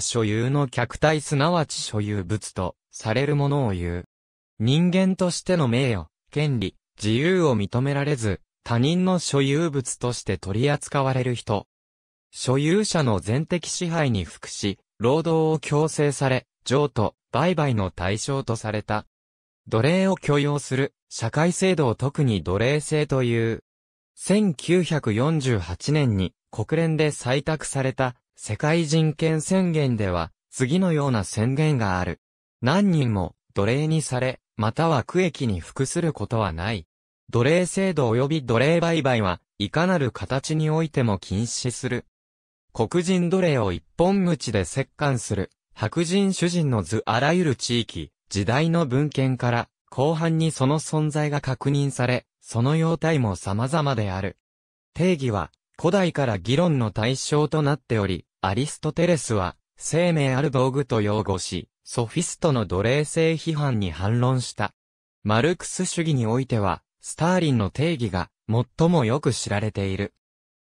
所有の客体すなわち所有物とされるものを言う。人間としての名誉、権利、自由を認められず、他人の所有物として取り扱われる人。所有者の全的支配に服し、労働を強制され、譲渡、売買の対象とされた。奴隷を許容する、社会制度を特に奴隷制という。1948年に国連で採択された世界人権宣言では、次のような宣言がある。何人も、奴隷にされ、または区域に服することはない。奴隷制度及び奴隷売買は、いかなる形においても禁止する。黒人奴隷を一本口で折棺する、白人主人の図あらゆる地域、時代の文献から、後半にその存在が確認され、その様態も様々である。定義は、古代から議論の対象となっており、アリストテレスは、生命ある道具と擁護し、ソフィストの奴隷性批判に反論した。マルクス主義においては、スターリンの定義が最もよく知られている。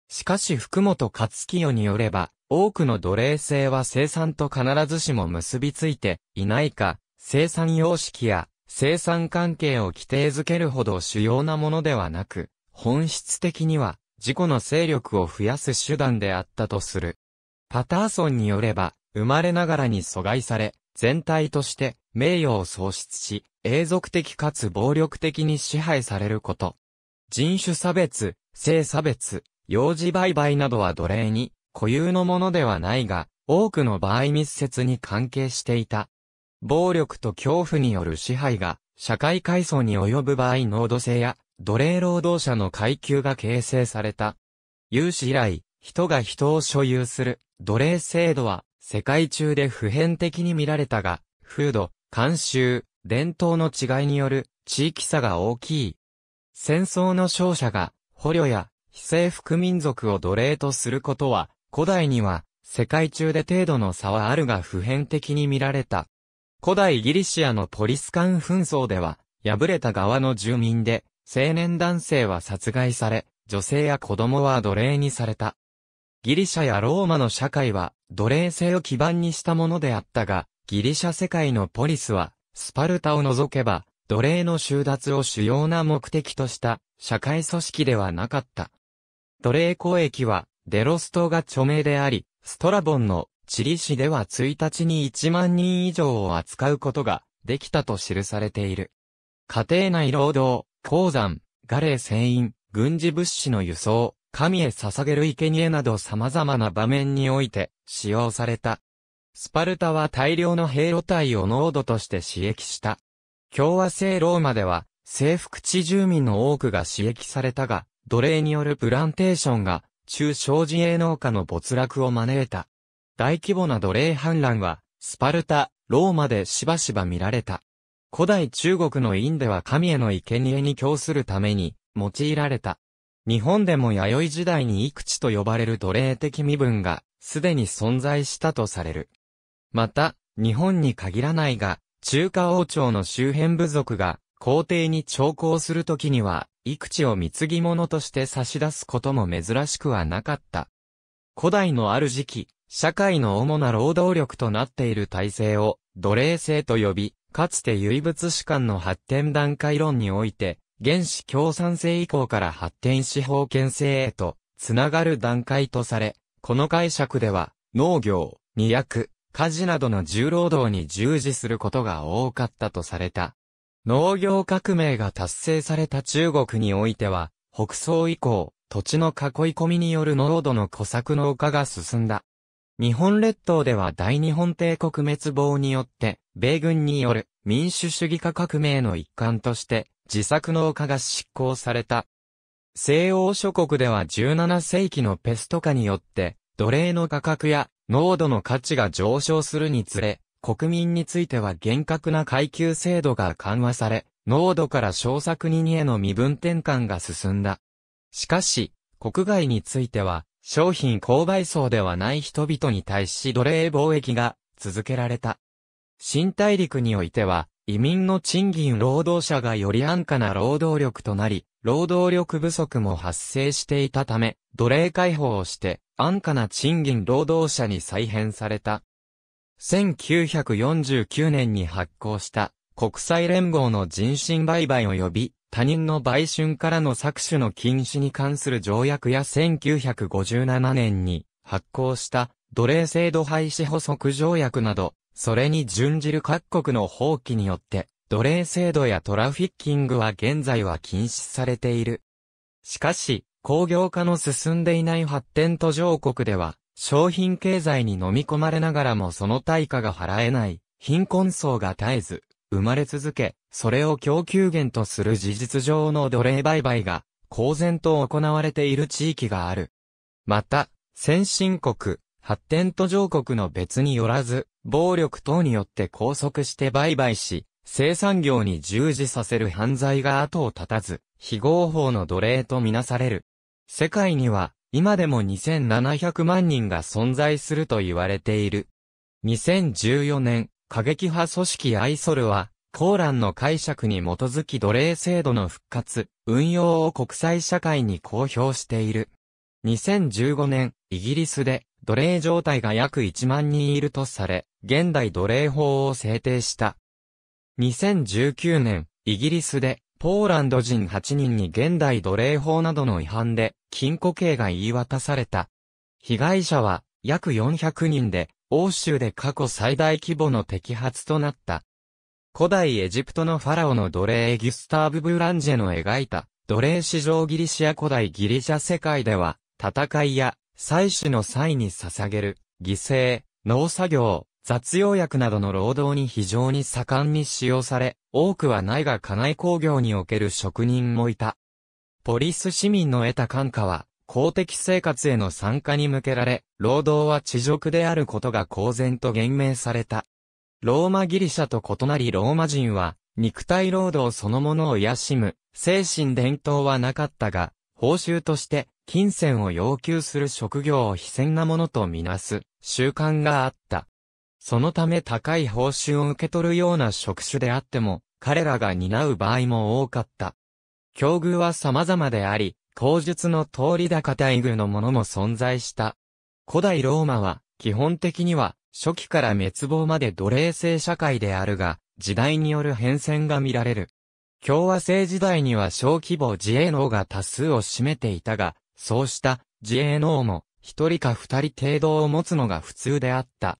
しかし福本勝清によれば、多くの奴隷性は生産と必ずしも結びついていないか、生産様式や生産関係を規定づけるほど主要なものではなく、本質的には自己の勢力を増やす手段であったとする。パターソンによれば、生まれながらに阻害され、全体として名誉を喪失し、永続的かつ暴力的に支配されること。人種差別、性差別、幼児売買などは奴隷に固有のものではないが、多くの場合密接に関係していた。暴力と恐怖による支配が社会階層に及ぶ場合濃度性や奴隷労働者の階級が形成された。有史以来、人が人を所有する奴隷制度は世界中で普遍的に見られたが、風土、慣習、伝統の違いによる地域差が大きい。戦争の勝者が捕虜や非征服民族を奴隷とすることは、古代には世界中で程度の差はあるが普遍的に見られた。古代ギリシアのポリスカン紛争では、敗れた側の住民で、青年男性は殺害され、女性や子供は奴隷にされた。ギリシャやローマの社会は奴隷制を基盤にしたものであったが、ギリシャ世界のポリスは、スパルタを除けば、奴隷の収奪を主要な目的とした社会組織ではなかった。奴隷交易は、デロストが著名であり、ストラボンのチリ市では1日に1万人以上を扱うことができたと記されている。家庭内労働、鉱山、ガレー船員、軍事物資の輸送、神へ捧げる生贄など様々な場面において使用された。スパルタは大量の兵路体を濃度として刺激した。共和制ローマでは征服地住民の多くが刺激されたが、奴隷によるプランテーションが中小自営農家の没落を招いた。大規模な奴隷反乱は、スパルタ、ローマでしばしば見られた。古代中国の院では神への生贄に供するために用いられた。日本でも弥生時代に幾地と呼ばれる奴隷的身分が、すでに存在したとされる。また、日本に限らないが、中華王朝の周辺部族が、皇帝に徴行するときには、幾地を貢ぎ物として差し出すことも珍しくはなかった。古代のある時期、社会の主な労働力となっている体制を奴隷制と呼び、かつて唯物史観の発展段階論において、原始共産制以降から発展し封建制へと、つながる段階とされ、この解釈では、農業、二役、家事などの重労働に従事することが多かったとされた。農業革命が達成された中国においては、北宋以降、土地の囲い込みによる農土の小作農家が進んだ。日本列島では大日本帝国滅亡によって、米軍による民主主義化革命の一環として、自作農家が執行された。西欧諸国では17世紀のペスト化によって、奴隷の価格や濃度の価値が上昇するにつれ、国民については厳格な階級制度が緩和され、濃度から小作人への身分転換が進んだ。しかし、国外については、商品購買層ではない人々に対し奴隷貿易が続けられた。新大陸においては、移民の賃金労働者がより安価な労働力となり、労働力不足も発生していたため、奴隷解放をして安価な賃金労働者に再編された。1949年に発行した国際連合の人身売買及び他人の売春からの搾取の禁止に関する条約や1957年に発行した奴隷制度廃止補足条約などそれに準じる各国の放棄によって、奴隷制度やトラフィッキングは現在は禁止されている。しかし、工業化の進んでいない発展途上国では、商品経済に飲み込まれながらもその対価が払えない、貧困層が絶えず、生まれ続け、それを供給源とする事実上の奴隷売買が、公然と行われている地域がある。また、先進国、発展途上国の別によらず、暴力等によって拘束して売買し、生産業に従事させる犯罪が後を絶たず、非合法の奴隷とみなされる。世界には、今でも2700万人が存在すると言われている。2014年、過激派組織アイソルは、コーランの解釈に基づき奴隷制度の復活、運用を国際社会に公表している。2015年、イギリスで奴隷状態が約1万人いるとされ、現代奴隷法を制定した。2019年、イギリスで、ポーランド人8人に現代奴隷法などの違反で、禁錮刑が言い渡された。被害者は、約400人で、欧州で過去最大規模の摘発となった。古代エジプトのファラオの奴隷ギュスターブ・ブランジェの描いた、奴隷史上ギリシア古代ギリシャ世界では、戦いや祭祀の際に捧げる、犠牲、農作業、雑用薬などの労働に非常に盛んに使用され、多くはないが家内工業における職人もいた。ポリス市民の得た感化は、公的生活への参加に向けられ、労働は地辱であることが公然と言明された。ローマギリシャと異なりローマ人は、肉体労働そのものを癒しむ、精神伝統はなかったが、報酬として、金銭を要求する職業を非戦なものとみなす習慣があった。そのため高い報酬を受け取るような職種であっても、彼らが担う場合も多かった。境遇は様々であり、口述の通り高待遇のものも存在した。古代ローマは、基本的には、初期から滅亡まで奴隷制社会であるが、時代による変遷が見られる。共和制時代には小規模自営農が多数を占めていたが、そうした自営農も一人か二人程度を持つのが普通であった。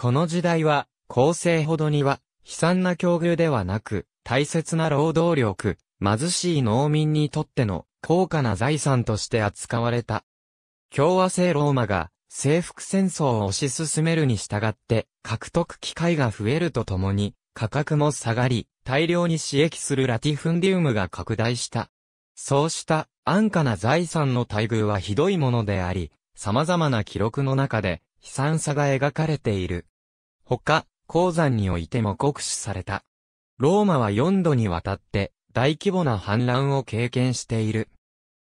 この時代は、後生ほどには悲惨な境遇ではなく、大切な労働力、貧しい農民にとっての高価な財産として扱われた。共和制ローマが征服戦争を推し進めるに従って獲得機会が増えるとともに価格も下がり、大量に刺激するラティフンディウムが拡大した。そうした安価な財産の待遇はひどいものであり、様々な記録の中で悲惨さが描かれている。他、鉱山においても酷使された。ローマは4度にわたって大規模な反乱を経験している。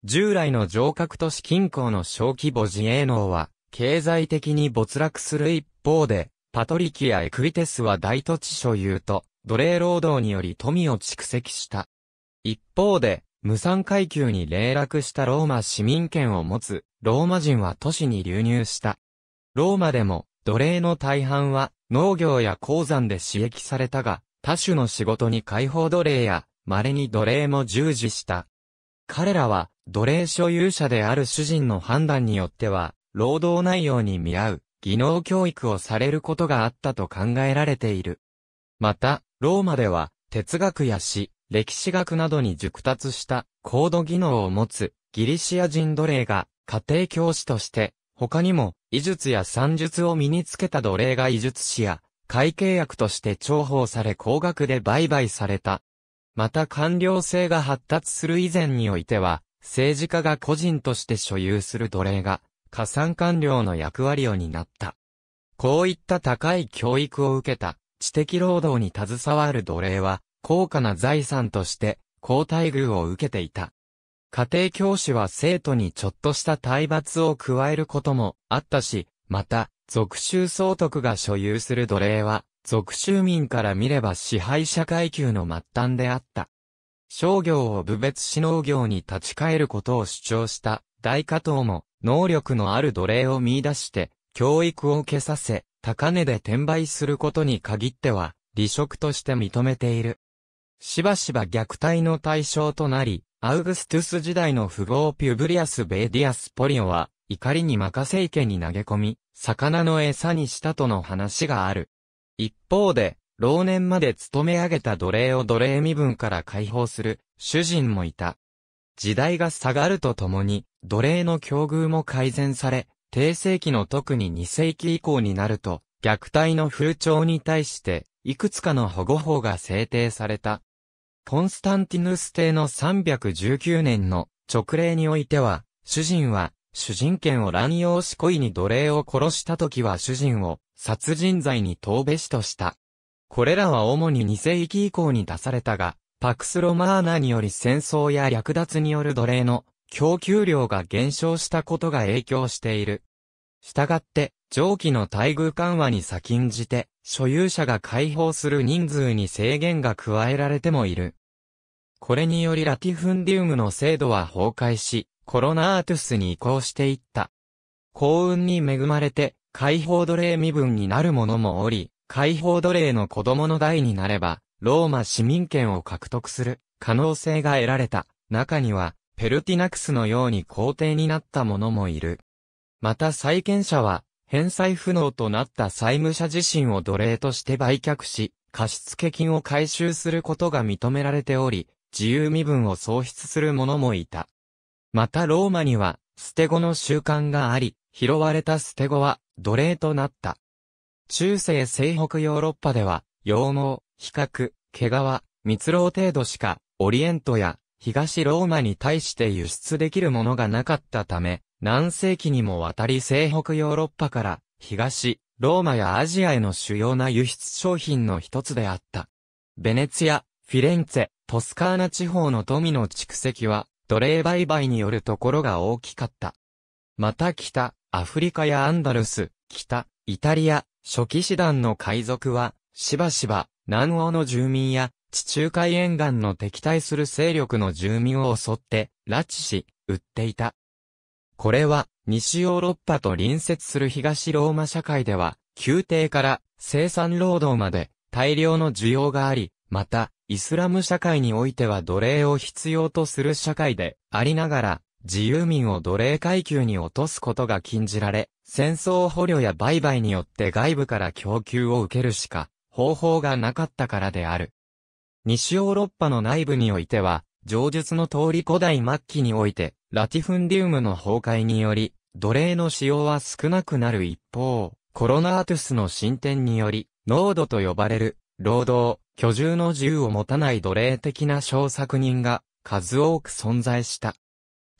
従来の城郭都市近郊の小規模自営農は経済的に没落する一方で、パトリキア・エクイテスは大土地所有と、奴隷労働により富を蓄積した。一方で、無産階級に霊落したローマ市民権を持つ、ローマ人は都市に流入した。ローマでも、奴隷の大半は、農業や鉱山で刺激されたが、多種の仕事に解放奴隷や、稀に奴隷も従事した。彼らは、奴隷所有者である主人の判断によっては、労働内容に見合う、技能教育をされることがあったと考えられている。また、ローマでは、哲学や詩、歴史学などに熟達した高度技能を持つギリシア人奴隷が家庭教師として、他にも、医術や算術を身につけた奴隷が医術師や、会計役として重宝され高額で売買された。また官僚制が発達する以前においては、政治家が個人として所有する奴隷が、加算官僚の役割を担った。こういった高い教育を受けた知的労働に携わる奴隷は、高価な財産として、高待遇を受けていた。家庭教師は生徒にちょっとした体罰を加えることもあったし、また、属州総督が所有する奴隷は、属州民から見れば支配者階級の末端であった。商業を部別し農業に立ち返ることを主張した大加藤も、能力のある奴隷を見出して、教育を受けさせ、高値で転売することに限っては、離職として認めている。しばしば虐待の対象となり、アウグストゥス時代の富豪ピュブリアス・ベーディアス・ポリオは、怒りに任せ池に投げ込み、魚の餌にしたとの話がある。一方で、老年まで勤め上げた奴隷を奴隷身分から解放する、主人もいた。時代が下がるとともに、奴隷の境遇も改善され、低世紀の特に2世紀以降になると、虐待の風潮に対して、いくつかの保護法が制定された。コンスタンティヌス帝の319年の直令においては、主人は、主人権を乱用し故意に奴隷を殺した時は主人を殺人罪に当べしとした。これらは主に2世紀以降に出されたが、パクスロマーナにより戦争や略奪による奴隷の供給量が減少したことが影響している。したがって、上記の待遇緩和に先んじて、所有者が解放する人数に制限が加えられてもいる。これによりラティフンディウムの制度は崩壊し、コロナアートゥスに移行していった。幸運に恵まれて、解放奴隷身分になる者もおり、解放奴隷の子供の代になれば、ローマ市民権を獲得する可能性が得られた。中には、ペルティナクスのように皇帝になった者もいる。また債権者は、返済不能となった債務者自身を奴隷として売却し、貸付金を回収することが認められており、自由身分を喪失する者もいた。またローマには、捨て子の習慣があり、拾われた捨て子は奴隷となった。中世西北ヨーロッパでは、羊毛、比較、毛皮、蜜蝋程度しか、オリエントや東ローマに対して輸出できるものがなかったため、何世紀にもわたり西北ヨーロッパから東、ローマやアジアへの主要な輸出商品の一つであった。ベネツィア、フィレンツェ、トスカーナ地方の富の蓄積は、奴隷売買によるところが大きかった。また北、アフリカやアンダルス、北、イタリア、初期師団の海賊は、しばしば、南欧の住民や、地中海沿岸の敵対する勢力の住民を襲って、拉致し、売っていた。これは、西ヨーロッパと隣接する東ローマ社会では、宮廷から生産労働まで大量の需要があり、また、イスラム社会においては奴隷を必要とする社会でありながら、自由民を奴隷階級に落とすことが禁じられ、戦争捕虜や売買によって外部から供給を受けるしか方法がなかったからである。西ヨーロッパの内部においては、上述の通り古代末期において、ラティフンディウムの崩壊により、奴隷の使用は少なくなる一方、コロナアトゥスの進展により、ノードと呼ばれる、労働、居住の自由を持たない奴隷的な小作人が、数多く存在した。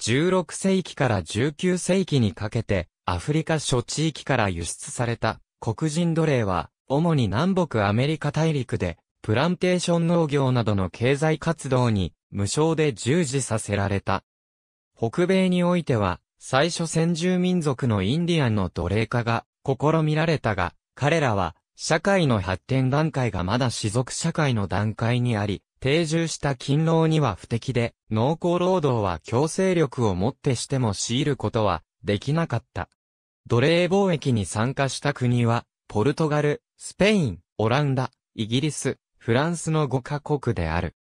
16世紀から19世紀にかけて、アフリカ諸地域から輸出された黒人奴隷は、主に南北アメリカ大陸でプランテーション農業などの経済活動に無償で従事させられた。北米においては、最初先住民族のインディアンの奴隷化が試みられたが、彼らは社会の発展段階がまだ士族社会の段階にあり、定住した勤労には不適で、農耕労働は強制力をもってしても強いることはできなかった。奴隷貿易に参加した国は、ポルトガル、スペイン、オランダ、イギリス、フランスの5カ国である。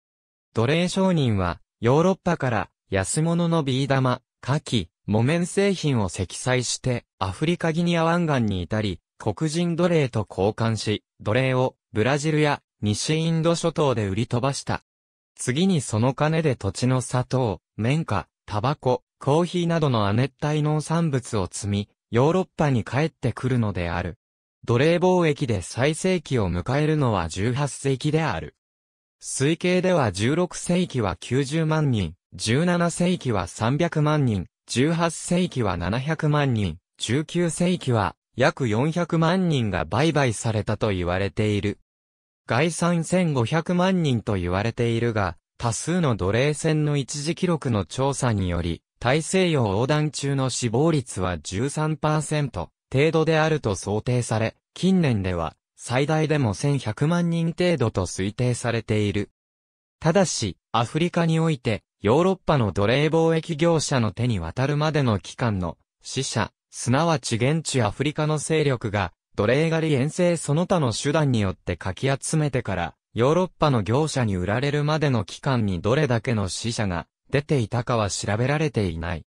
奴隷商人は、ヨーロッパから安物のビー玉、火器、木綿製品を積載して、アフリカギニア湾岸に至り、黒人奴隷と交換し、奴隷をブラジルや西インド諸島で売り飛ばした。次にその金で土地の砂糖、綿花、タバコ、コーヒーなどの亜熱帯農産物を積み、ヨーロッパに帰ってくるのである。奴隷貿易で最盛期を迎えるのは18世紀である。推計では16世紀は90万人、17世紀は300万人、18世紀は700万人、19世紀は約400万人が売買されたと言われている。概算1500万人と言われているが、多数の奴隷船の一時記録の調査により、大西洋横断中の死亡率は13%、程度であると想定され、近年では最大でも1100万人程度と推定されている。ただし、アフリカにおいて、ヨーロッパの奴隷貿易業者の手に渡るまでの期間の死者、すなわち現地アフリカの勢力が、奴隷狩り遠征その他の手段によってかき集めてから、ヨーロッパの業者に売られるまでの期間にどれだけの死者が出ていたかは調べられていない。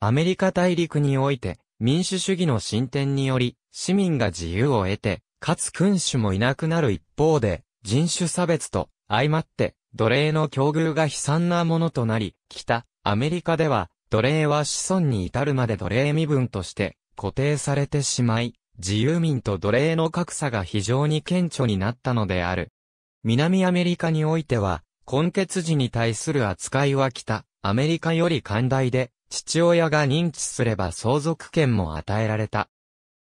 アメリカ大陸において、民主主義の進展により、市民が自由を得て、かつ君主もいなくなる一方で、人種差別と相まって、奴隷の境遇が悲惨なものとなり、北、アメリカでは、奴隷は子孫に至るまで奴隷身分として固定されてしまい、自由民と奴隷の格差が非常に顕著になったのである。南アメリカにおいては、根血時に対する扱いは北、アメリカより寛大で、父親が認知すれば相続権も与えられた。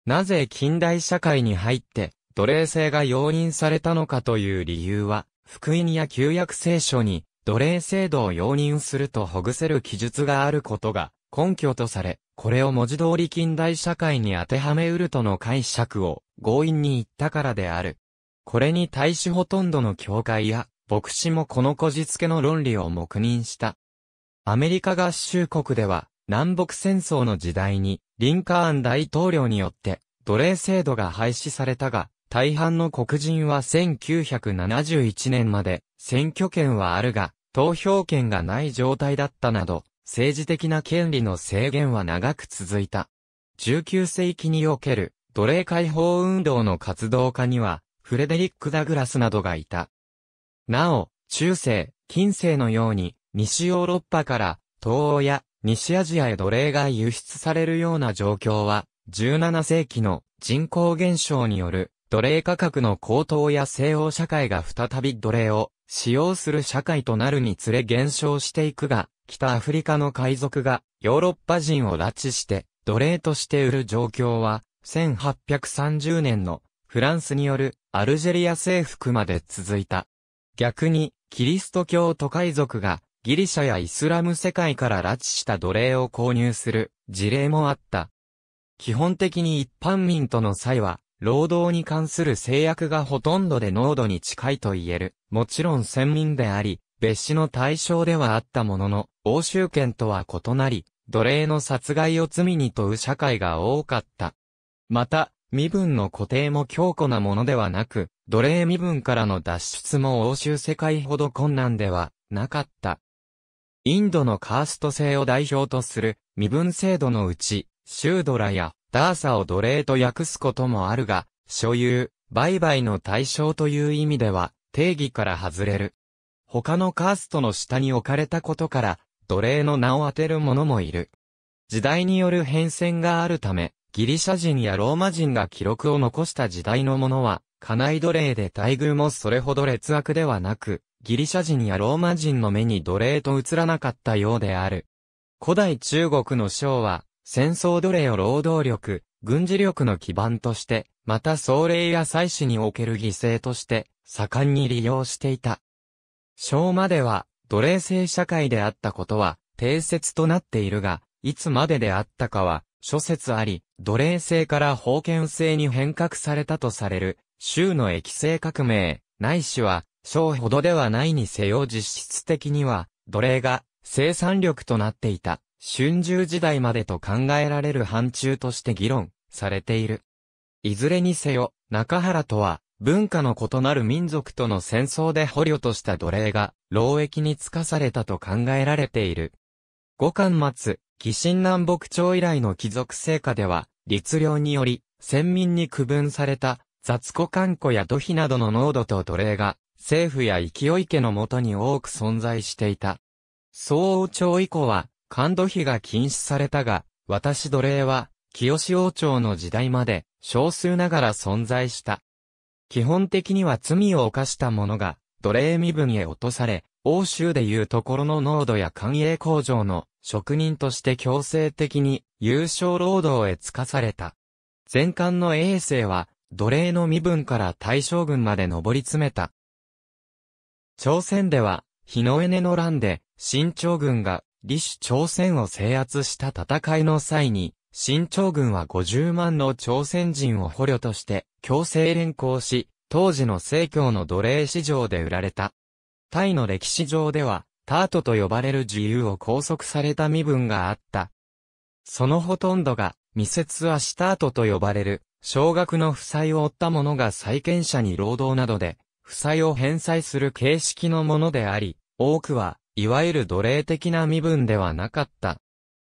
なぜ近代社会に入って奴隷制が容認されたのかという理由は、福音や旧約聖書に奴隷制度を容認するとほぐせる記述があることが根拠とされ、これを文字通り近代社会に当てはめうるとの解釈を強引に言ったからである。これに対しほとんどの教会や牧師もこのこじつけの論理を黙認した。アメリカ合衆国では、南北戦争の時代に、リンカーン大統領によって、奴隷制度が廃止されたが、大半の黒人は1971年まで、選挙権はあるが、投票権がない状態だったなど、政治的な権利の制限は長く続いた。19世紀における奴隷解放運動の活動家には、フレデリック・ダグラスなどがいた。なお、中世、近世のように、西ヨーロッパから東欧や西アジアへ奴隷が輸出されるような状況は、17世紀の人口減少による奴隷価格の高騰や西欧社会が再び奴隷を使用する社会となるにつれ減少していくが、北アフリカの海賊がヨーロッパ人を拉致して奴隷として売る状況は、1830年のフランスによるアルジェリア征服まで続いた。逆に、キリスト教徒海賊がギリシャやイスラム世界から拉致した奴隷を購入する事例もあった。基本的に一般民との際は、労働に関する制約がほとんどで濃度に近いと言える。もちろん先民であり、別紙の対象ではあったものの、欧州圏とは異なり、奴隷の殺害を罪に問う社会が多かった。また、身分の固定も強固なものではなく、奴隷身分からの脱出も欧州世界ほど困難ではなかった。インドのカースト制を代表とする身分制度のうち、シュードラやダーサを奴隷と訳すこともあるが、所有、売買の対象という意味では、定義から外れる。他のカーストの下に置かれたことから、奴隷の名を当てる者もいる。時代による変遷があるため、ギリシャ人やローマ人が記録を残した時代のものは、家内奴隷で待遇もそれほど劣悪ではなく、ギリシャ人やローマ人の目に奴隷と映らなかったようである。古代中国の章は、戦争奴隷を労働力、軍事力の基盤として、また総霊や祭祀における犠牲として、盛んに利用していた。章までは、奴隷制社会であったことは、定説となっているが、いつまでであったかは、諸説あり、奴隷制から封建制に変革されたとされる、州の液性革命、ないしは、小ほどではないにせよ実質的には、奴隷が生産力となっていた、春秋時代までと考えられる範疇として議論されている。いずれにせよ、中原とは、文化の異なる民族との戦争で捕虜とした奴隷が、労役につかされたと考えられている。五巻末、紀新南北朝以来の貴族成果では、律令により、先民に区分された、雑庫官庫や土肥などの濃度と奴隷が、政府や勢い家のもとに多く存在していた。総王朝以降は、感度比が禁止されたが、私奴隷は、清王朝の時代まで、少数ながら存在した。基本的には罪を犯した者が、奴隷身分へ落とされ、欧州でいうところの濃度や官営工場の職人として強制的に優勝労働へつかされた。前漢の衛星は、奴隷の身分から大将軍まで上り詰めた。朝鮮では、日のエネの乱で、新朝軍が、李氏朝鮮を制圧した戦いの際に、新朝軍は50万の朝鮮人を捕虜として強制連行し、当時の正教の奴隷市場で売られた。タイの歴史上では、タートと呼ばれる自由を拘束された身分があった。そのほとんどが、密接はスタートと呼ばれる、少額の負債を負った者が債権者に労働などで負債を返済する形式のものであり、多くは、いわゆる奴隷的な身分ではなかった。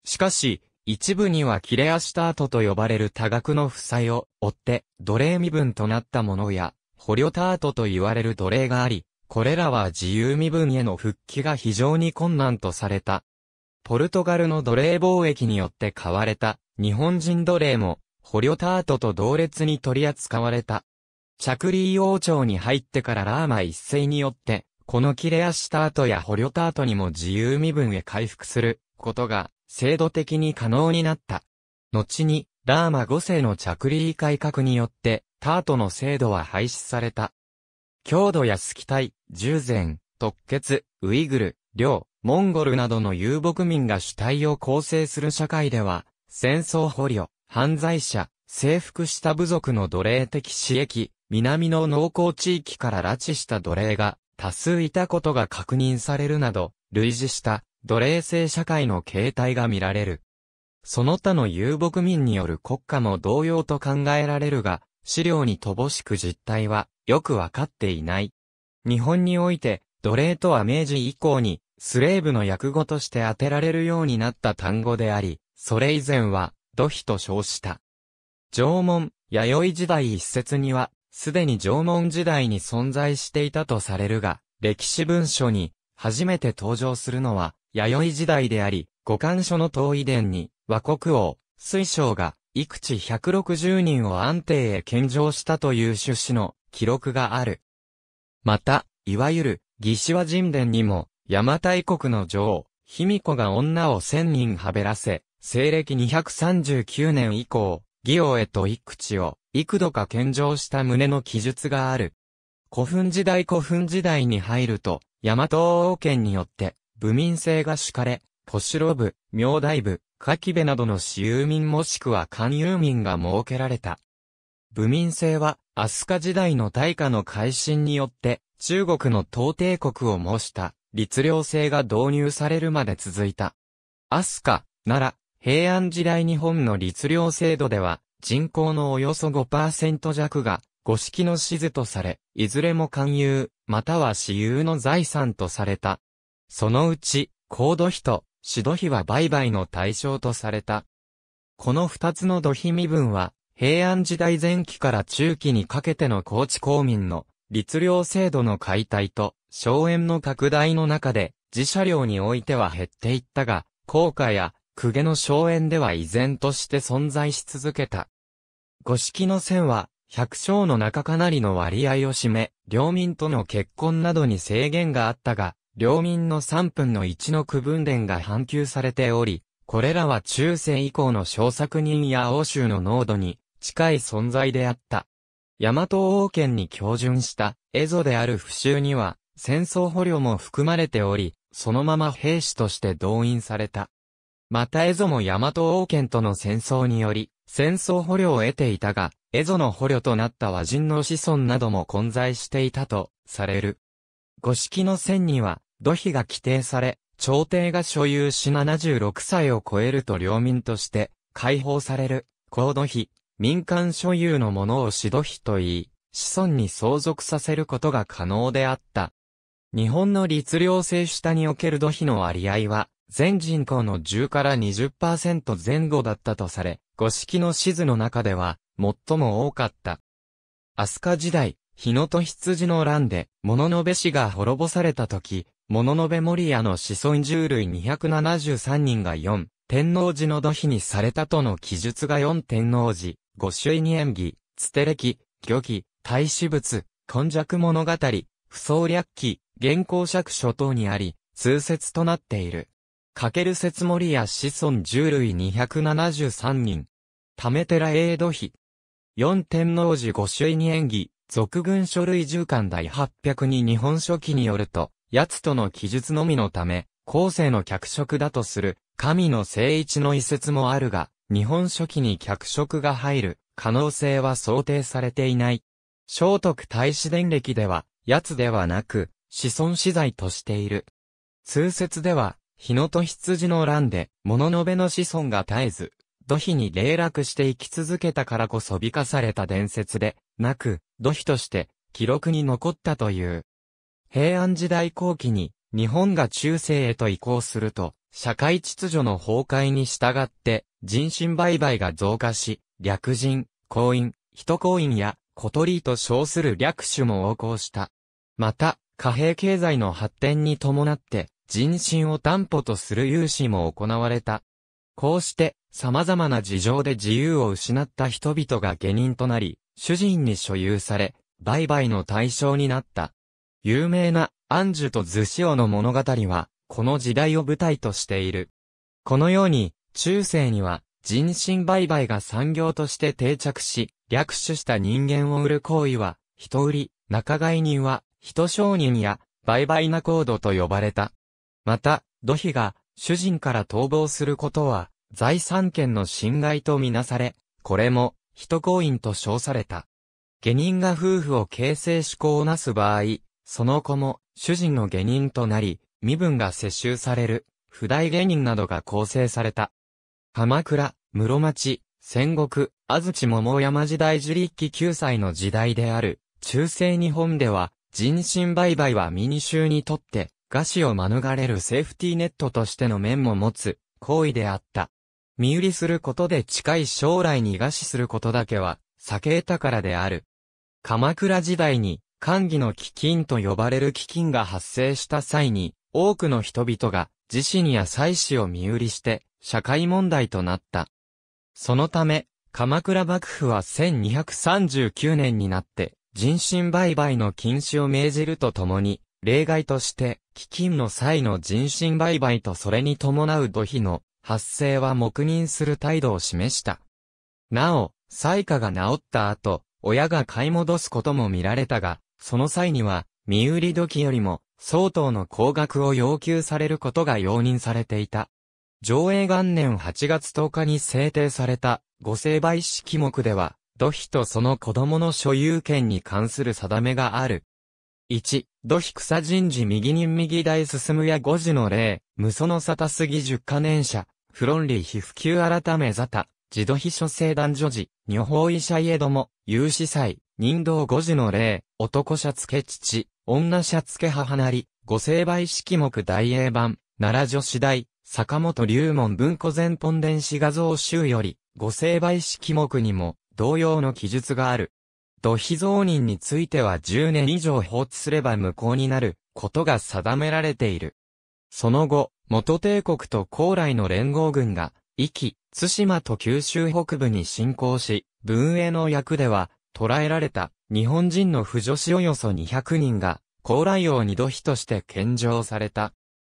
しかし、一部には切れ足タートと呼ばれる多額の負債を追って奴隷身分となったものや、捕虜タートと言われる奴隷があり、これらは自由身分への復帰が非常に困難とされた。ポルトガルの奴隷貿易によって買われた日本人奴隷も捕虜タートと同列に取り扱われた。チャクリー王朝に入ってからラーマ一世によって、この切れ足タートや捕虜タートにも自由身分へ回復することが制度的に可能になった。後に、ラーマ5世の着ー改革によって、タートの制度は廃止された。強度やスキタイ、従前、特血、ウイグル、領、モンゴルなどの遊牧民が主体を構成する社会では、戦争捕虜、犯罪者、征服した部族の奴隷的私益、南の農耕地域から拉致した奴隷が多数いたことが確認されるなど、類似した奴隷制社会の形態が見られる。その他の遊牧民による国家も同様と考えられるが、資料に乏しく実態はよくわかっていない。日本において、奴隷とは明治以降に、スレーブの訳語として当てられるようになった単語であり、それ以前は、土肥と称した。縄文、弥生時代一説には、すでに縄文時代に存在していたとされるが、歴史文書に初めて登場するのは、弥生時代であり、五感書の東遺伝に、和国王、水晶が、幾地160人を安定へ献上したという趣旨の記録がある。また、いわゆる、義士は神殿にも、邪馬台国の女王、卑弥呼が女を千人はべらせ、西暦239年以降、義王へと幾口を、幾度か献上した旨の記述がある。古墳時代古墳時代に入ると、大和王権によって、部民性が敷かれ、小城部、明大部、柿部などの私有民もしくは官有民が設けられた。部民制は、飛鳥時代の大化の改新によって、中国の東帝国を模した律令制が導入されるまで続いた。飛鳥、なら、平安時代日本の律令制度では、人口のおよそ5%弱が、五式の地図とされ、いずれも勧誘、または私有の財産とされた。そのうち、高土費と、死土費は売買の対象とされた。この二つの土費身分は、平安時代前期から中期にかけての高知公民の、律令制度の解体と、荘園の拡大の中で、自社領においては減っていったが、効果や、公家の荘園では依然として存在し続けた。五色の線は、百姓の中かなりの割合を占め、領民との結婚などに制限があったが、領民の3分の1の区分伝が反休されており、これらは中世以降の小作人や欧州の濃度に近い存在であった。大和王権に標準した蝦夷である不襲には戦争捕虜も含まれており、そのまま兵士として動員された。またエゾも大和王権との戦争により、戦争捕虜を得ていたが、エゾの捕虜となった和人の子孫なども混在していたと、される。五式の線には、土肥が規定され、朝廷が所有し76歳を超えると領民として、解放される、高土肥、民間所有のものを死土肥と言い、子孫に相続させることが可能であった。日本の律令制下における土肥の割合は、全人口の10から20%前後だったとされ、五色の地図の中では、最も多かった。飛鳥時代、日野と羊の乱で、物の部氏が滅ぼされた時、物の部森屋の子孫従類273人が4、天皇寺の土碑にされたとの記述が4天皇寺、五朱意に演技、捨て歴、漁記、大使物、根弱物語、不相略記、原稿釈書等にあり、通説となっている。かけるせつもりや子孫従類273人。ため寺永土碑。四天王寺五朱印演技、俗軍書類従官第802日本書記によると、奴との記述のみのため、後世の脚色だとする、神の聖一の遺説もあるが、日本書記に脚色が入る、可能性は想定されていない。聖徳太子伝歴では、奴ではなく、子孫資材としている。通説では、日野と羊の乱で、物のべの子孫が絶えず、土肥に霊落して生き続けたからこそ美化された伝説で、なく、土肥として、記録に残ったという。平安時代後期に、日本が中世へと移行すると、社会秩序の崩壊に従って、人身売買が増加し、略人、行員、人行員や、小鳥と称する略種も横行した。また、貨幣経済の発展に伴って、人心を担保とする融資も行われた。こうして、様々な事情で自由を失った人々が下人となり、主人に所有され、売買の対象になった。有名な、アンジュとズシオの物語は、この時代を舞台としている。このように、中世には、人身売買が産業として定着し、略取した人間を売る行為は、人売り、仲買人は、人商人や、売買な行動と呼ばれた。また、土肥が主人から逃亡することは財産権の侵害とみなされ、これも人行員と称された。下人が夫婦を形成思考をなす場合、その子も主人の下人となり、身分が接収される、不代下人などが構成された。鎌倉、室町、戦国、安土桃山時代樹立期9歳の時代である、中世日本では、人身売買は民衆にとって、餓死を免れるセーフティーネットとしての面も持つ行為であった。身売りすることで近い将来に餓死することだけは避け得たからである。鎌倉時代に歓議の基金と呼ばれる基金が発生した際に多くの人々が自身や妻子を身売りして社会問題となった。そのため、鎌倉幕府は1239年になって人身売買の禁止を命じるとともに例外として、基金の際の人身売買とそれに伴う土費の発生は黙認する態度を示した。なお、債価が治った後、親が買い戻すことも見られたが、その際には、身売り時よりも、相当の高額を要求されることが容認されていた。上映元年8月10日に制定された、ご成敗式目では、土費とその子供の所有権に関する定めがある。1、土肥草人事右人右大進むや五時の例、無その沙汰杉十可年者、フロンリー皮膚級改め沙汰、自土肥諸生男女児、女法医者家ども、有志祭、人道五時の例、男者付け父、女者付け母なり、五成敗式目大英版、奈良女子大、坂本龍門文庫全本電子画像集より、五成敗式目にも、同様の記述がある。土肥造人については10年以上放置すれば無効になることが定められている。その後、元帝国と高麗の連合軍が、壱岐、津島と九州北部に侵攻し、文英の役では、捕らえられた日本人の婦女子およそ200人が、高麗王二度比として献上された。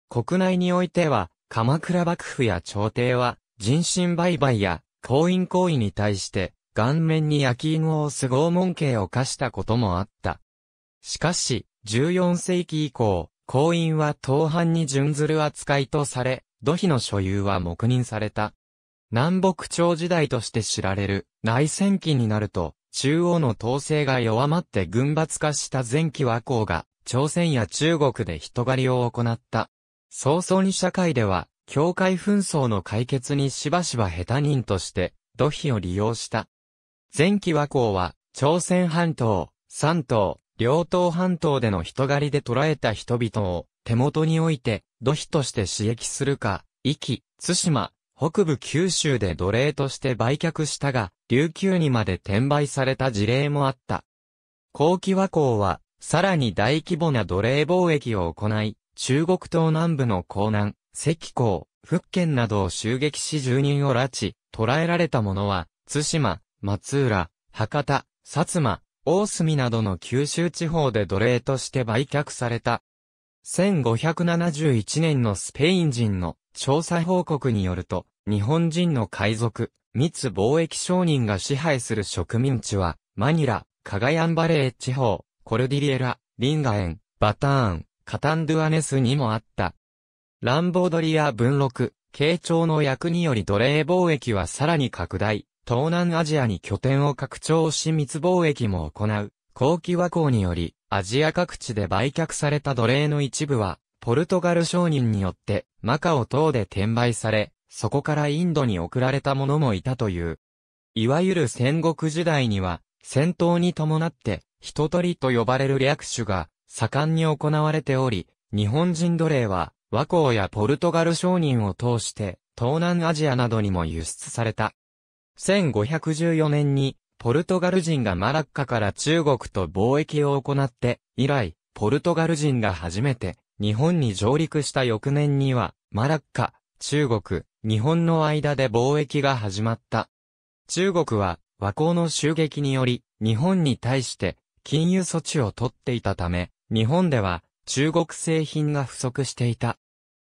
国内においては、鎌倉幕府や朝廷は、人身売買や、婚姻行為に対して、顔面に焼き芋をす拷問刑を課したこともあった。しかし、14世紀以降、公院は東藩に準ずる扱いとされ、土肥の所有は黙認された。南北朝時代として知られる内戦期になると、中央の統制が弱まって軍閥化した前期和光が、朝鮮や中国で人狩りを行った。早々に社会では、境界紛争の解決にしばしば下手人として、土肥を利用した。前期和光は、朝鮮半島、山東、両島半島での人狩りで捕らえた人々を、手元において、土肥として刺激するか、壱岐、津島、北部九州で奴隷として売却したが、琉球にまで転売された事例もあった。後期和光は、さらに大規模な奴隷貿易を行い、中国東南部の江南、石港、福建などを襲撃し住人を拉致、捕らえられた者は、津島、松浦、博多、薩摩、大隅などの九州地方で奴隷として売却された。1571年のスペイン人の調査報告によると、日本人の海賊、密貿易商人が支配する植民地は、マニラ、カガヤンバレー地方、コルディリエラ、リンガエン、バターン、カタンドゥアネスにもあった。ランボドリア文録、慶長の役により奴隷貿易はさらに拡大、東南アジアに拠点を拡張し密貿易も行う、後期和光により、アジア各地で売却された奴隷の一部は、ポルトガル商人によって、マカオ等で転売され、そこからインドに送られた者もいたという。いわゆる戦国時代には、戦闘に伴って、人取りと呼ばれる略種が、盛んに行われており、日本人奴隷は、和光やポルトガル商人を通して、東南アジアなどにも輸出された。1514年に、ポルトガル人がマラッカから中国と貿易を行って、以来、ポルトガル人が初めて、日本に上陸した翌年には、マラッカ、中国、日本の間で貿易が始まった。中国は、和光の襲撃により、日本に対して、禁輸措置を取っていたため、日本では、中国製品が不足していた。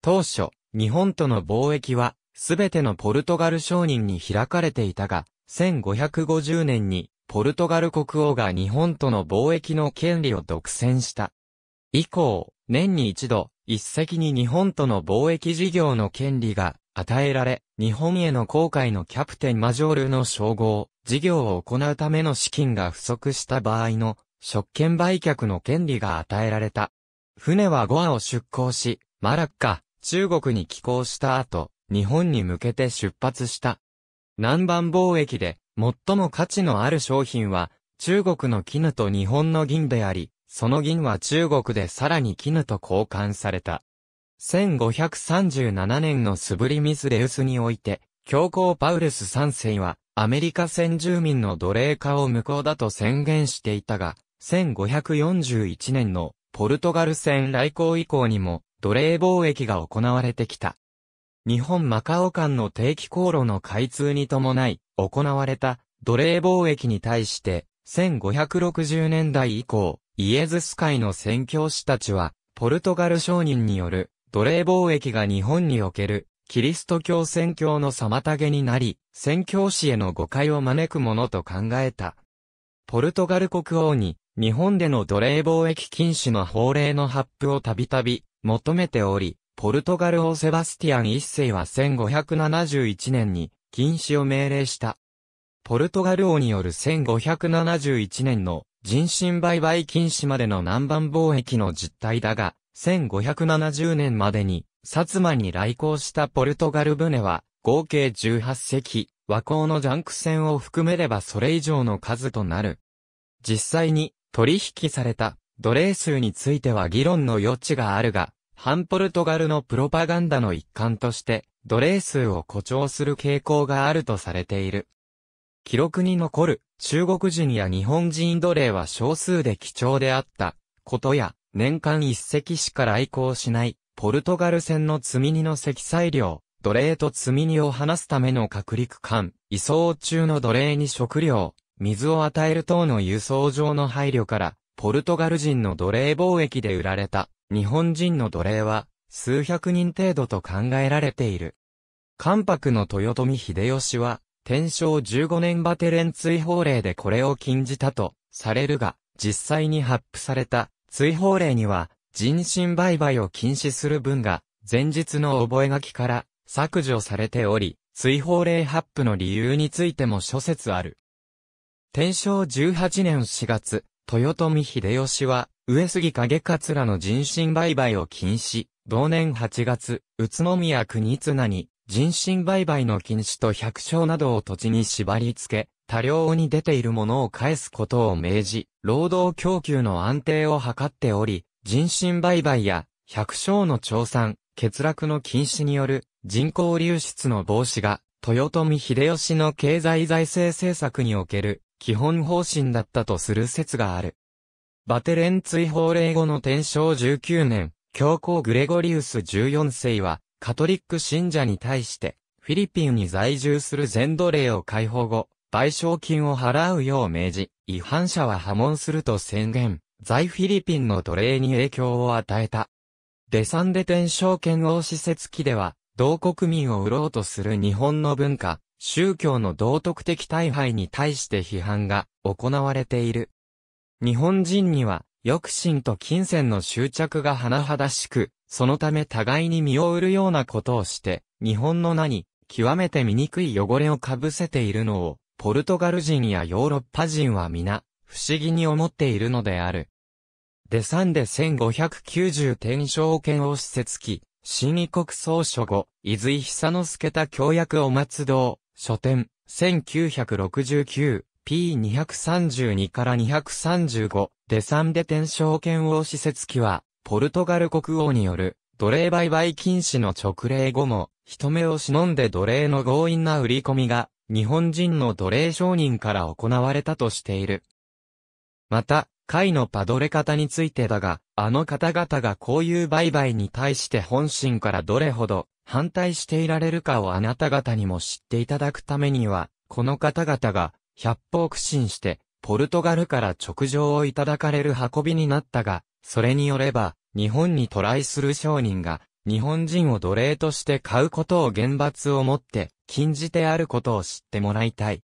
当初、日本との貿易は、すべてのポルトガル商人に開かれていたが、1550年にポルトガル国王が日本との貿易の権利を独占した。以降、年に一度、一石に日本との貿易事業の権利が与えられ、日本への航海のキャプテンマジョールの称号、事業を行うための資金が不足した場合の、職権売却の権利が与えられた。船はゴアを出港し、マラッカ、中国に寄港した後、日本に向けて出発した。南蛮貿易で最も価値のある商品は中国の絹と日本の銀であり、その銀は中国でさらに絹と交換された。1537年のスブリミスレウスにおいて、教皇パウルス三世はアメリカ先住民の奴隷化を無効だと宣言していたが、1541年のポルトガル戦来航以降にも奴隷貿易が行われてきた。日本マカオ間の定期航路の開通に伴い、行われた奴隷貿易に対して、1560年代以降、イエズス会の宣教師たちは、ポルトガル商人による奴隷貿易が日本におけるキリスト教宣教の妨げになり、宣教師への誤解を招くものと考えた。ポルトガル国王に日本での奴隷貿易禁止の法令の発布をたびたび求めており、ポルトガル王セバスティアン一世は1571年に禁止を命令した。ポルトガル王による1571年の人身売買禁止までの南蛮貿易の実態だが、1570年までに、薩摩に来航したポルトガル船は、合計18隻、和光のジャンク船を含めればそれ以上の数となる。実際に、取引された、奴隷数については議論の余地があるが、反ポルトガルのプロパガンダの一環として、奴隷数を誇張する傾向があるとされている。記録に残る中国人や日本人奴隷は少数で貴重であったことや、年間一隻しか来航しないポルトガル船の積み荷の積載量、奴隷と積み荷を離すための隔離区間、移送中の奴隷に食料、水を与える等の輸送上の配慮から、ポルトガル人の奴隷貿易で売られた日本人の奴隷は数百人程度と考えられている。関白の豊臣秀吉は、天正15年バテレン追放令でこれを禁じたとされるが、実際に発布された追放令には、人身売買を禁止する文が、前日の覚書から削除されており、追放令発布の理由についても諸説ある。天正18年4月、豊臣秀吉は、上杉景桂の人身売買を禁止、同年8月、宇都宮国綱に、人身売買の禁止と百姓などを土地に縛り付け、多量に出ているものを返すことを命じ、労働供給の安定を図っており、人身売買や百姓の調産、欠落の禁止による人口流出の防止が、豊臣秀吉の経済財政政策における基本方針だったとする説がある。バテレン追放令後の天正19年、教皇グレゴリウス14世は、カトリック信者に対して、フィリピンに在住する全奴隷を解放後、賠償金を払うよう命じ、違反者は破門すると宣言、在フィリピンの奴隷に影響を与えた。デサンデ天正剣王施設期では、同国民を売ろうとする日本の文化、宗教の道徳的大敗に対して批判が行われている。日本人には、欲心と金銭の執着が甚だしく、そのため互いに身を売るようなことをして、日本の名に、極めて醜い汚れをかぶせているのを、ポルトガル人やヨーロッパ人は皆、不思議に思っているのである。デサンデ1590天正権を施設期、新異国総書後、伊豆久之助た教約お松堂、書店、1969、P232 から235デサンデ天正圏王施設機は、ポルトガル国王による奴隷売買禁止の直令後も、人目を忍んで奴隷の強引な売り込みが、日本人の奴隷商人から行われたとしている。また、会のパドレ方についてだが、あの方々がこういう売買に対して本心からどれほど反対していられるかをあなた方にも知っていただくためには、この方々が百歩苦心して、ポルトガルから直上をいただかれる運びになったが、それによれば、日本に渡来する商人が、日本人を奴隷として買うことを厳罰をもって、禁じてあることを知ってもらいたい。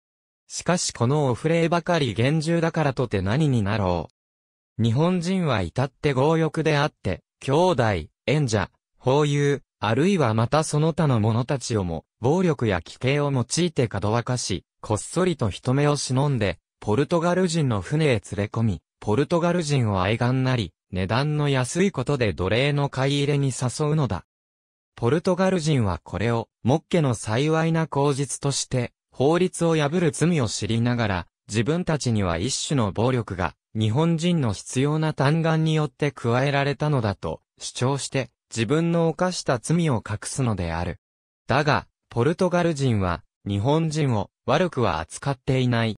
しかしこのお触ればかり厳重だからとて何になろう。日本人は至って強欲であって、兄弟、縁者、法友、あるいはまたその他の者たちをも、暴力や規定を用いてかどわかし、こっそりと人目を忍んで、ポルトガル人の船へ連れ込み、ポルトガル人を愛願なり、値段の安いことで奴隷の買い入れに誘うのだ。ポルトガル人はこれを、モッケの幸いな口実として、法律を破る罪を知りながら、自分たちには一種の暴力が、日本人の必要な嘆願によって加えられたのだと、主張して、自分の犯した罪を隠すのである。だが、ポルトガル人は、日本人を悪くは扱っていない。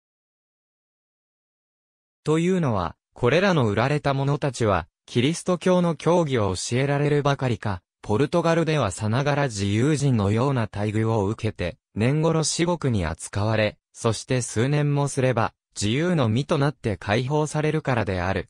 というのは、これらの売られた者たちは、キリスト教の教義を教えられるばかりか、ポルトガルではさながら自由人のような待遇を受けて、年頃至極に扱われ、そして数年もすれば、自由の身となって解放されるからである。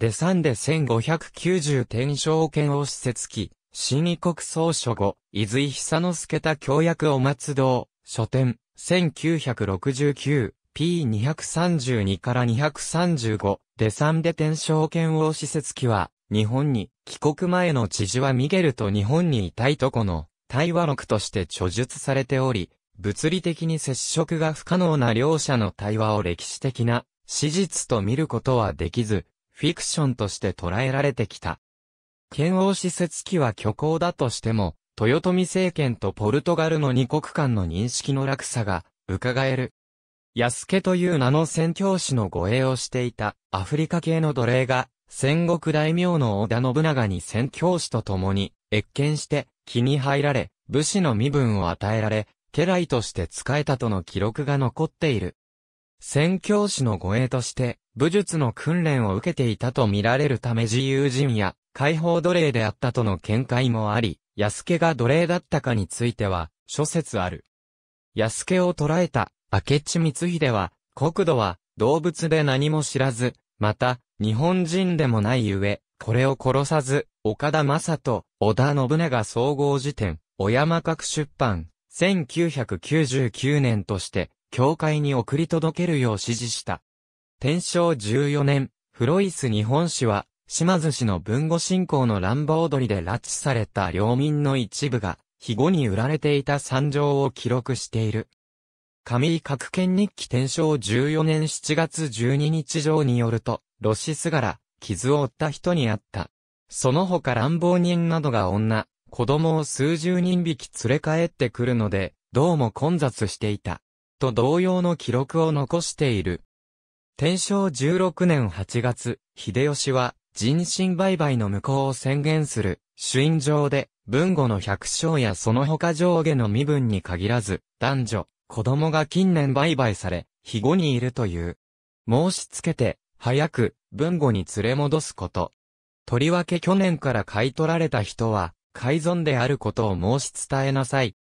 デサンデ1590天正剣を施設記、新異国総書後、伊豆井久之助田教約お松堂、書店、1969、P232 から235、デサンデ天正剣を施設記は、日本に、帰国前の知事はミゲルと日本にいたいとこの、対話録として著述されており、物理的に接触が不可能な両者の対話を歴史的な史実と見ることはできず、フィクションとして捉えられてきた。剣王施設機は虚構だとしても、豊臣政権とポルトガルの二国間の認識の落差が、伺える。安家という名の宣教師の護衛をしていたアフリカ系の奴隷が、戦国大名の織田信長に宣教師と共に、越見して、気に入られ、武士の身分を与えられ、家来として仕えたとの記録が残っている。宣教師の護衛として、武術の訓練を受けていたと見られるため自由人や解放奴隷であったとの見解もあり、安家が奴隷だったかについては、諸説ある。安家を捕らえた明智光秀は、国土は動物で何も知らず、また、日本人でもないゆえ、これを殺さず、岡田正人、織田信長総合辞典、小山角出版、1999年として、教会に送り届けるよう指示した。天正14年、フロイス日本史は、島津氏の文語信仰の乱暴踊りで拉致された領民の一部が、肥後に売られていた惨状を記録している。上井各県日記天正14年7月12日上によると、ロシス柄、傷を負った人に会った。その他乱暴人などが女、子供を数十人引き連れ帰ってくるので、どうも混雑していた。と同様の記録を残している。天正16年8月、秀吉は人身売買の無効を宣言する、主因上で、文語の百姓やその他上下の身分に限らず、男女、子供が近年売買され、肥後にいるという。申し付けて、早く、文語に連れ戻すこと。とりわけ去年から買い取られた人は、改存であることを申し伝えなさい。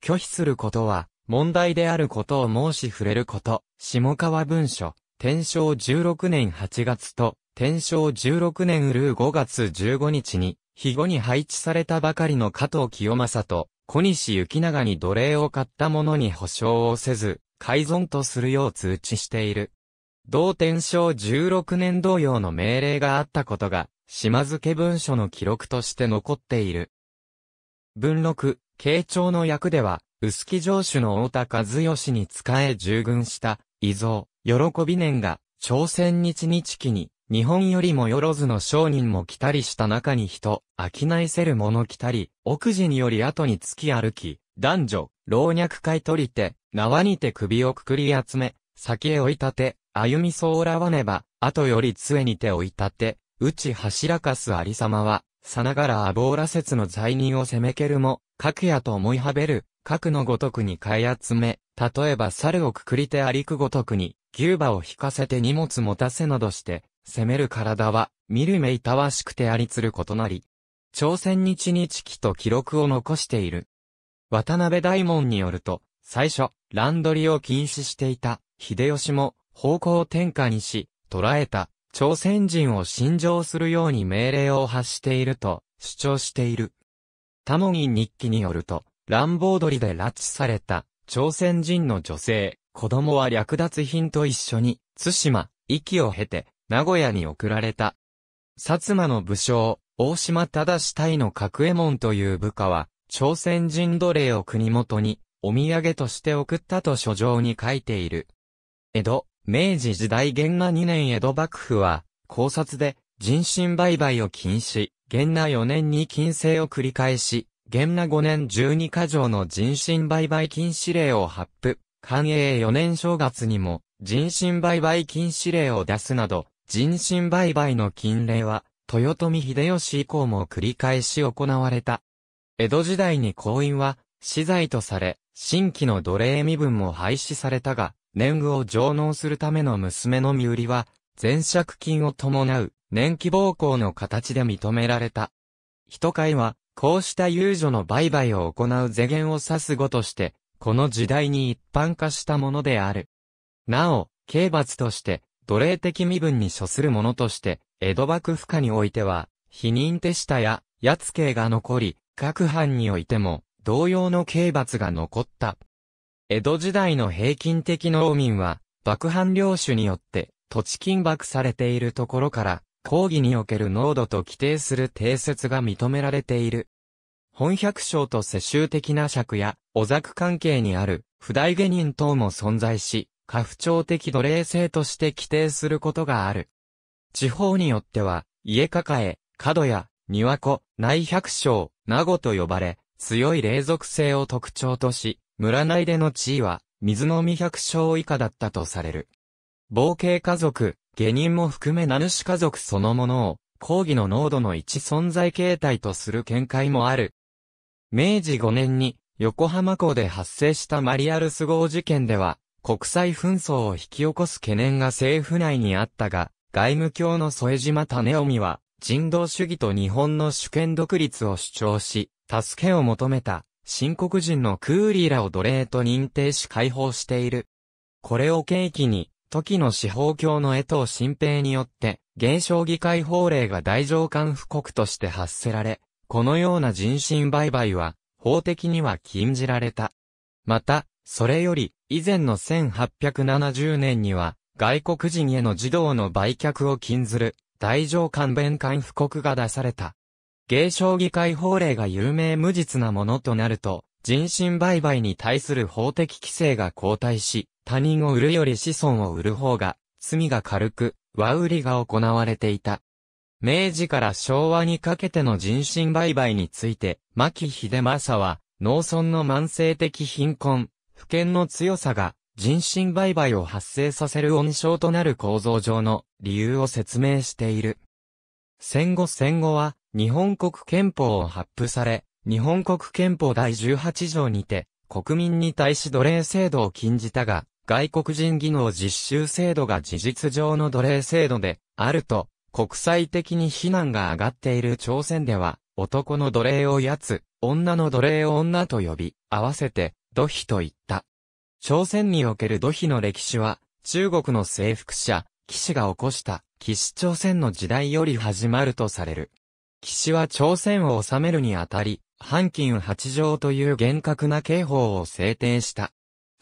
拒否することは、問題であることを申し触れること、下川文書。天正16年8月と、天正16年ルー5月15日に、肥後に配置されたばかりの加藤清正と、小西行長に奴隷を買った者に保証をせず、改存とするよう通知している。同天正16年同様の命令があったことが、島付文書の記録として残っている。文録、慶長の役では、臼杵城主の太田和義に仕え従軍した、遺贈、喜び年が、朝鮮日日記に、日本よりもよろずの商人も来たりした中に人、商いせる者来たり、奥地により後に突き歩き、男女、老若会取りて、縄にて首をくくり集め、先へ追い立て、歩みそうらわねば、後より杖にて追い立て、うち柱かすありさまは、さながらあぼうら説の罪人を責めけるも、かくやと思いはべる、核のごとくに買い集め、例えば猿をくくりて歩くごとくに、牛馬を引かせて荷物持たせなどして、攻める体は、見る目いたわしくてありつることなり、朝鮮日日記と記録を残している。渡辺大門によると、最初、乱取りを禁止していた、秀吉も、方向転換にし、捕らえた、朝鮮人を信条するように命令を発していると、主張している。タモギ日記によると、乱暴鳥で拉致された、朝鮮人の女性、子供は略奪品と一緒に、対馬、息を経て、名古屋に送られた。薩摩の武将、大島忠隊の角右衛門という部下は、朝鮮人奴隷を国元に、お土産として送ったと書状に書いている。江戸、明治時代元和2年江戸幕府は、考察で人身売買を禁止、元和4年に禁制を繰り返し、元那5年12か条の人身売買禁止令を発布、官営4年正月にも人身売買禁止令を出すなど、人身売買の禁令は、豊臣秀吉以降も繰り返し行われた。江戸時代に婚姻は、死罪とされ、新規の奴隷身分も廃止されたが、年貢を上納するための娘の身売りは、前借金を伴う、年期暴行の形で認められた。人会は、こうした遊女の売買を行う税源を指す語として、この時代に一般化したものである。なお、刑罰として、奴隷的身分に処するものとして、江戸幕府下においては、否認手下や、奴つ刑が残り、各藩においても、同様の刑罰が残った。江戸時代の平均的農民は、幕藩領主によって、土地金爆されているところから、講義における濃度と規定する定説が認められている。本百姓と世襲的な尺や、お作関係にある、不代下人等も存在し、家父長的奴隷制として規定することがある。地方によっては、家抱え、角や、庭子、内百姓、名護と呼ばれ、強い霊属性を特徴とし、村内での地位は、水のみ百姓以下だったとされる。冒険家族、下人も含め名主家族そのものを、抗議の濃度の一存在形態とする見解もある。明治5年に、横浜港で発生したマリアルス号事件では、国際紛争を引き起こす懸念が政府内にあったが、外務卿の添島種臣は、人道主義と日本の主権独立を主張し、助けを求めた、新国人のクーリーらを奴隷と認定し解放している。これを契機に、時の司法教の江藤新平によって、現象議会法令が大上官布告として発せられ、このような人身売買は、法的には禁じられた。また、それより、以前の1870年には、外国人への児童の売却を禁ずる、大上官弁官布告が出された。現象議会法令が有名無実なものとなると、人身売買に対する法的規制が後退し、他人を売るより子孫を売る方が、罪が軽く、和売りが行われていた。明治から昭和にかけての人身売買について、牧秀正は、農村の慢性的貧困、不権の強さが、人身売買を発生させる温床となる構造上の理由を説明している。戦後戦後は、日本国憲法を発布され、日本国憲法第18条にて、国民に対し奴隷制度を禁じたが、外国人技能実習制度が事実上の奴隷制度であると国際的に非難が上がっている朝鮮では男の奴隷をやつ、女の奴隷を女と呼び、合わせて土肥と言った。朝鮮における土肥の歴史は中国の征服者、騎士が起こした騎士朝鮮の時代より始まるとされる。騎士は朝鮮を治めるにあたり、半金八条という厳格な刑法を制定した。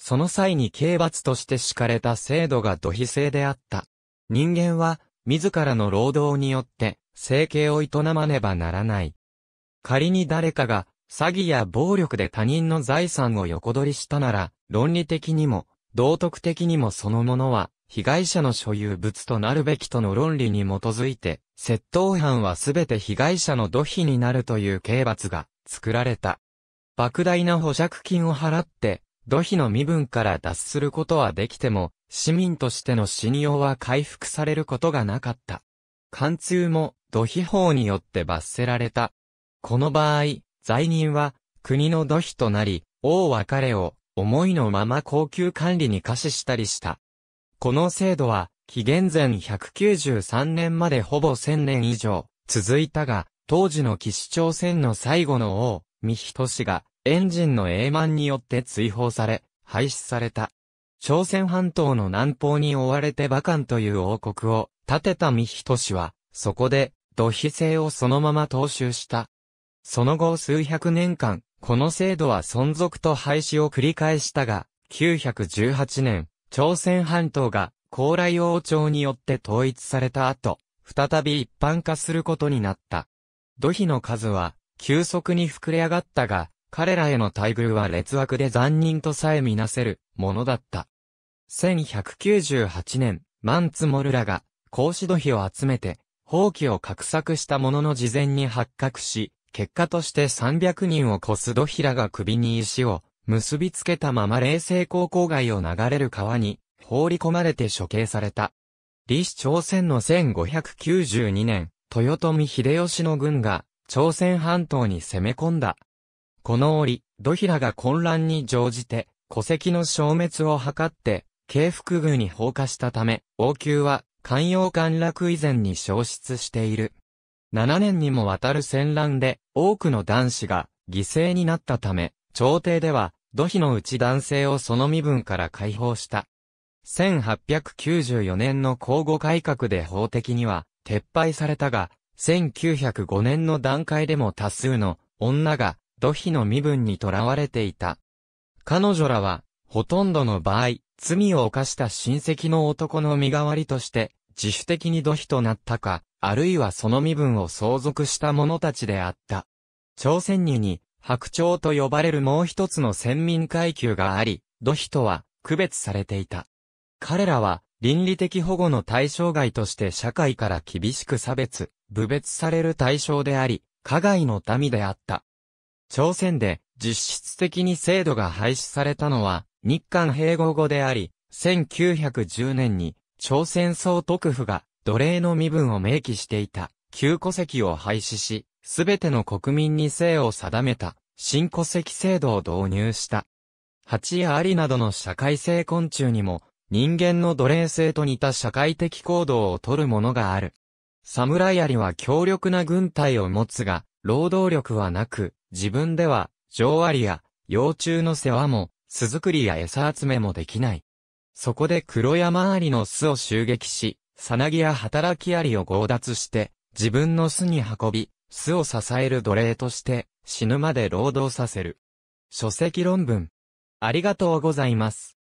その際に刑罰として敷かれた制度が土肥制であった。人間は、自らの労働によって、生計を営まねばならない。仮に誰かが、詐欺や暴力で他人の財産を横取りしたなら、論理的にも、道徳的にもそのものは、被害者の所有物となるべきとの論理に基づいて、窃盗犯はすべて被害者の土肥になるという刑罰が作られた。莫大な保釈金を払って土肥の身分から脱することはできても、市民としての信用は回復されることがなかった。貫通も土肥法によって罰せられた。この場合、罪人は国の土肥となり、王は彼を思いのまま高級管理に貸ししたりした。この制度は、紀元前193年までほぼ1000年以上続いたが、当時の騎士朝鮮の最後の王、三人氏がエンジンのマ満によって追放され、廃止された。朝鮮半島の南方に追われて馬漢という王国を建てた三人氏は、そこで、土肥制をそのまま踏襲した。その後数百年間、この制度は存続と廃止を繰り返したが、918年、朝鮮半島が高麗王朝によって統一された後、再び一般化することになった。土肥の数は急速に膨れ上がったが、彼らへの待遇は劣悪で残忍とさえみなせるものだった。1198年、マンツモルラが、孔子土肥を集めて、放棄を画策したものの事前に発覚し、結果として300人を超す土肥らが首に石を結びつけたまま冷静高校外を流れる川に放り込まれて処刑された。李氏朝鮮の1592年、豊臣秀吉の軍が朝鮮半島に攻め込んだこの折、土平が混乱に乗じて、戸籍の消滅を図って、慶福宮に放火したため、王宮は、寛容陥落以前に消失している。7年にもわたる戦乱で、多くの男子が犠牲になったため、朝廷では、土肥のうち男性をその身分から解放した。1894年の交互改革で法的には撤廃されたが、1905年の段階でも多数の女が土肥の身分にとらわれていた。彼女らは、ほとんどの場合、罪を犯した親戚の男の身代わりとして、自主的に土肥となったか、あるいはその身分を相続した者たちであった。朝鮮人に、白鳥と呼ばれるもう一つの先民階級があり、土肥とは区別されていた。彼らは、倫理的保護の対象外として社会から厳しく差別、侮別される対象であり、加害の民であった。朝鮮で実質的に制度が廃止されたのは日韓併合後であり、1910年に朝鮮総督府が奴隷の身分を明記していた旧戸籍を廃止し、すべての国民に性を定めた新戸籍制度を導入した。蜂やアリなどの社会性昆虫にも人間の奴隷性と似た社会的行動をとるものがある。サムライアリは強力な軍隊を持つが、労働力はなく、自分では、情ありや、幼虫の世話も、巣作りや餌集めもできない。そこで黒山アリの巣を襲撃し、さなぎや働きアリを強奪して、自分の巣に運び、巣を支える奴隷として、死ぬまで労働させる。書籍論文。ありがとうございます。